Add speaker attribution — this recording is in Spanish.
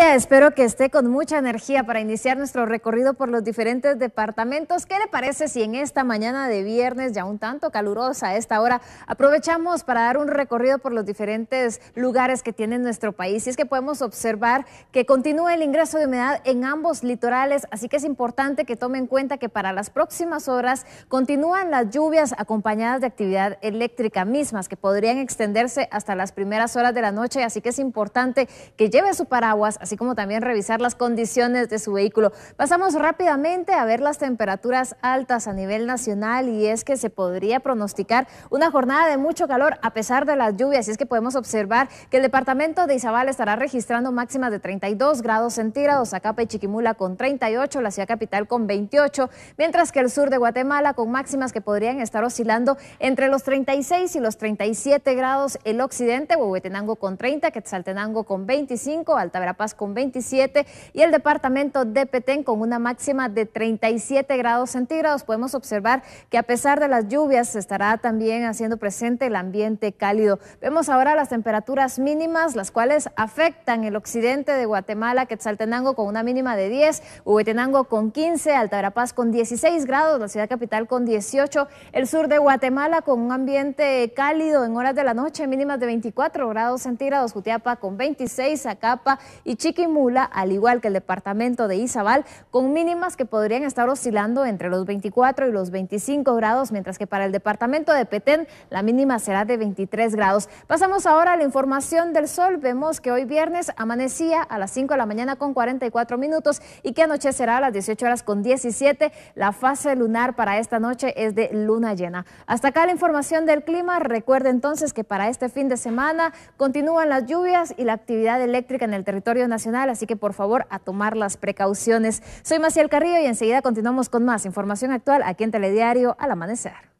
Speaker 1: Espero que esté con mucha energía para iniciar nuestro recorrido por los diferentes departamentos. ¿Qué le parece si en esta mañana de viernes, ya un tanto calurosa a esta hora, aprovechamos para dar un recorrido por los diferentes lugares que tiene nuestro país? Y es que podemos observar que continúa el ingreso de humedad en ambos litorales, así que es importante que tome en cuenta que para las próximas horas continúan las lluvias acompañadas de actividad eléctrica mismas que podrían extenderse hasta las primeras horas de la noche, así que es importante que lleve su paraguas así como también revisar las condiciones de su vehículo. Pasamos rápidamente a ver las temperaturas altas a nivel nacional y es que se podría pronosticar una jornada de mucho calor a pesar de las lluvias y es que podemos observar que el departamento de Izabal estará registrando máximas de 32 grados centígrados, acá y Chiquimula con 38, la ciudad capital con 28, mientras que el sur de Guatemala con máximas que podrían estar oscilando entre los 36 y los 37 grados, el occidente, Huehuetenango con 30, Quetzaltenango con 25, Alta Verapaz con 27 y el departamento de Petén con una máxima de 37 grados centígrados. Podemos observar que a pesar de las lluvias se estará también haciendo presente el ambiente cálido. Vemos ahora las temperaturas mínimas, las cuales afectan el occidente de Guatemala, Quetzaltenango con una mínima de 10, Huetenango con 15, Alta con 16 grados, la ciudad capital con 18, el sur de Guatemala con un ambiente cálido en horas de la noche, mínimas de 24 grados centígrados, Jutiapa con 26, Acapa y Chiquimula, al igual que el departamento de Izabal, con mínimas que podrían estar oscilando entre los 24 y los 25 grados, mientras que para el departamento de Petén la mínima será de 23 grados. Pasamos ahora a la información del sol. Vemos que hoy viernes amanecía a las 5 de la mañana con 44 minutos y que anochecerá a las 18 horas con 17. La fase lunar para esta noche es de luna llena. Hasta acá la información del clima. Recuerde entonces que para este fin de semana continúan las lluvias y la actividad eléctrica en el territorio nacional así que por favor a tomar las precauciones. Soy Maciel Carrillo y enseguida continuamos con más información actual aquí en Telediario al amanecer.